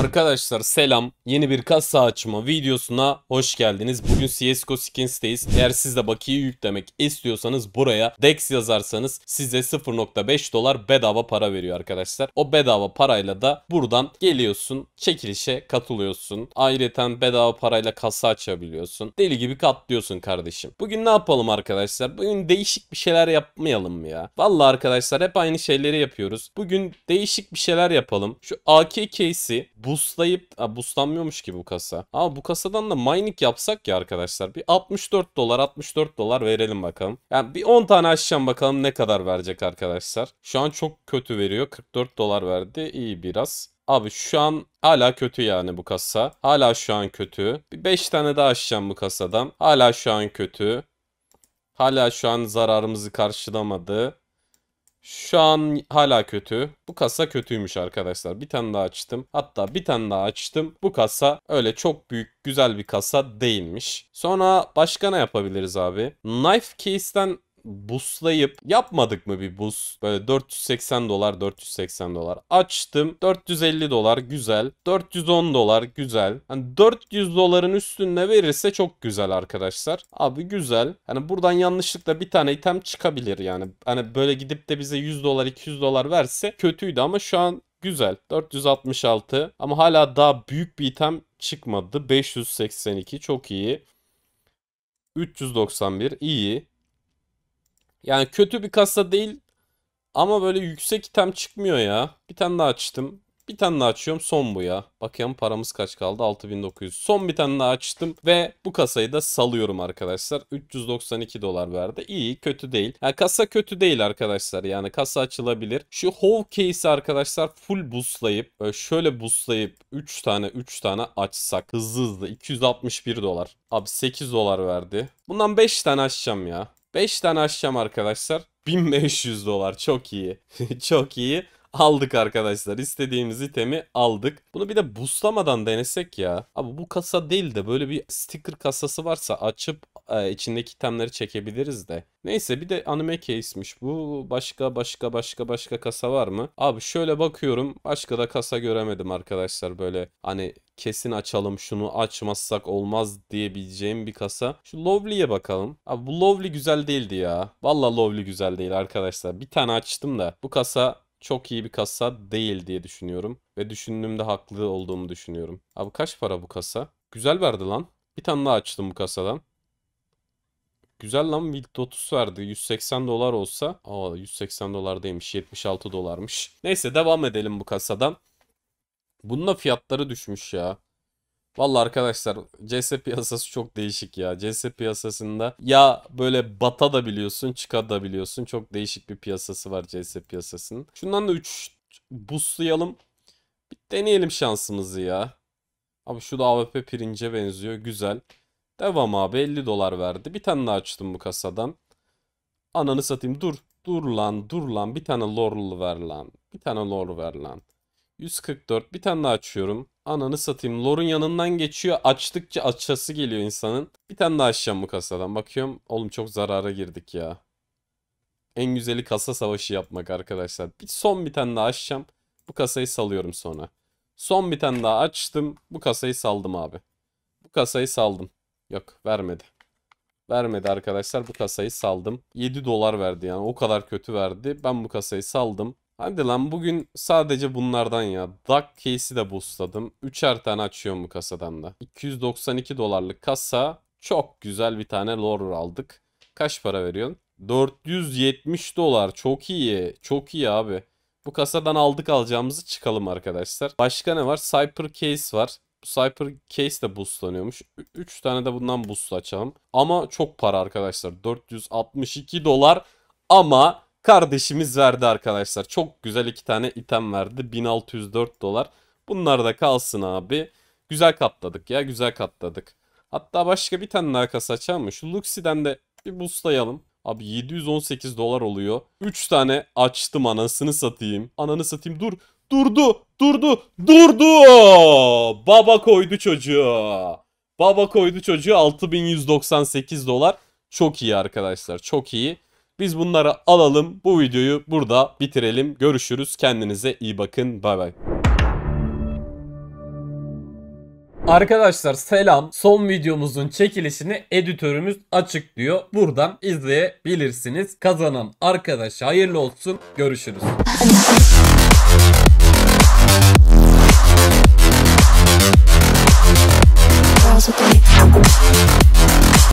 Arkadaşlar selam. Yeni bir kasa açma videosuna hoş geldiniz. Bugün CSGO Skins'teyiz. Eğer siz de bakiye yüklemek istiyorsanız buraya DEX yazarsanız size 0.5 dolar bedava para veriyor arkadaşlar. O bedava parayla da buradan geliyorsun, çekilişe katılıyorsun. Ayrıca bedava parayla kasa açabiliyorsun. Deli gibi katlıyorsun kardeşim. Bugün ne yapalım arkadaşlar? Bugün değişik bir şeyler yapmayalım mı ya? Vallahi arkadaşlar hep aynı şeyleri yapıyoruz. Bugün değişik bir şeyler yapalım. Şu AK case'i bu boostlayıp a, boostlanmıyormuş ki bu kasa. Ama bu kasadan da mining yapsak ya arkadaşlar. Bir 64 dolar 64 dolar verelim bakalım. Yani bir 10 tane açacağım bakalım ne kadar verecek arkadaşlar. Şu an çok kötü veriyor. 44 dolar verdi. İyi biraz. Abi şu an hala kötü yani bu kasa. Hala şu an kötü. Bir 5 tane daha açacağım bu kasadan. Hala şu an kötü. Hala şu an zararımızı karşılamadı. Şu an hala kötü. Bu kasa kötüymüş arkadaşlar. Bir tane daha açtım. Hatta bir tane daha açtım. Bu kasa öyle çok büyük güzel bir kasa değilmiş. Sonra başka ne yapabiliriz abi? Knife case'ten buslayıp yapmadık mı bir bus? Böyle 480 dolar 480 dolar açtım. 450 dolar güzel. 410 dolar güzel. Hani 400 doların üstünde verirse çok güzel arkadaşlar. Abi güzel. Hani buradan yanlışlıkla bir tane item çıkabilir yani. Hani böyle gidip de bize 100 dolar 200 dolar verse kötüydü ama şu an Güzel. 466 ama hala daha büyük bir item çıkmadı. 582 çok iyi. 391 iyi. Yani kötü bir kasa değil ama böyle yüksek item çıkmıyor ya. Bir tane daha açtım. Bir tane daha açıyorum son bu ya. Bakayım paramız kaç kaldı 6900. Son bir tane daha açtım ve bu kasayı da salıyorum arkadaşlar. 392 dolar verdi. İyi kötü değil. Yani kasa kötü değil arkadaşlar yani kasa açılabilir. Şu Hove case arkadaşlar full buslayıp şöyle buslayıp 3 tane 3 tane açsak hızlı hızlı 261 dolar. Abi 8 dolar verdi. Bundan 5 tane açacağım ya. 5 tane açacağım arkadaşlar. 1500 dolar çok iyi. çok iyi. Aldık arkadaşlar. istediğimiz itemi aldık. Bunu bir de booslamadan denesek ya. Abi bu kasa değil de böyle bir sticker kasası varsa açıp e, içindeki itemleri çekebiliriz de. Neyse bir de anime case'miş bu. Başka başka başka başka kasa var mı? Abi şöyle bakıyorum. Başka da kasa göremedim arkadaşlar böyle hani kesin açalım şunu açmazsak olmaz diyebileceğim bir kasa. Şu Lovely'e bakalım. Abi bu Lovely güzel değildi ya. Valla Lovely güzel değil arkadaşlar. Bir tane açtım da bu kasa çok iyi bir kasa değil diye düşünüyorum. Ve düşündüğümde haklı olduğumu düşünüyorum. Abi kaç para bu kasa? Güzel verdi lan. Bir tane daha açtım bu kasadan. Güzel lan Wild 30 verdi. 180 dolar olsa. Aa 180 dolar değilmiş. 76 dolarmış. Neyse devam edelim bu kasadan. Bununla fiyatları düşmüş ya. Valla arkadaşlar CS piyasası çok değişik ya. CS piyasasında ya böyle bata da biliyorsun çıka da biliyorsun. Çok değişik bir piyasası var CS piyasasının. Şundan da 3 buslayalım. Bir deneyelim şansımızı ya. Abi şu da AWP pirince benziyor. Güzel. Devam abi 50 dolar verdi. Bir tane daha açtım bu kasadan. Ananı satayım dur. Dur lan dur lan bir tane lorlu ver lan. Bir tane lorl ver lan. 144 bir tane daha açıyorum. Ananı satayım. Lor'un yanından geçiyor. Açtıkça açası geliyor insanın. Bir tane daha açacağım bu kasadan. Bakıyorum. Oğlum çok zarara girdik ya. En güzeli kasa savaşı yapmak arkadaşlar. Bir son bir tane daha açacağım. Bu kasayı salıyorum sonra. Son bir tane daha açtım. Bu kasayı saldım abi. Bu kasayı saldım. Yok vermedi. Vermedi arkadaşlar. Bu kasayı saldım. 7 dolar verdi yani. O kadar kötü verdi. Ben bu kasayı saldım. Hadi lan bugün sadece bunlardan ya. Duck case'i de boostladım. Üçer tane açıyor mu kasadan da. 292 dolarlık kasa. Çok güzel bir tane lore aldık. Kaç para veriyorsun? 470 dolar. Çok iyi. Çok iyi abi. Bu kasadan aldık alacağımızı çıkalım arkadaşlar. Başka ne var? Cyper case var. Cyper Case de boostlanıyormuş. 3 tane de bundan boost açalım. Ama çok para arkadaşlar. 462 dolar ama kardeşimiz verdi arkadaşlar. Çok güzel iki tane item verdi. 1604 dolar. Bunlar da kalsın abi. Güzel katladık ya güzel katladık. Hatta başka bir tane daha kasa açalım mı? Şu Luxi'den de bir boostlayalım. Abi 718 dolar oluyor. 3 tane açtım anasını satayım. Ananı satayım dur. Durdu. Durdu. Durdu. Baba koydu çocuğu. Baba koydu çocuğu 6198 dolar. Çok iyi arkadaşlar çok iyi. Biz bunları alalım. Bu videoyu burada bitirelim. Görüşürüz. Kendinize iyi bakın. Bay bay. Arkadaşlar selam. Son videomuzun çekilişini editörümüz açıklıyor. Buradan izleyebilirsiniz. Kazanan arkadaş hayırlı olsun. Görüşürüz.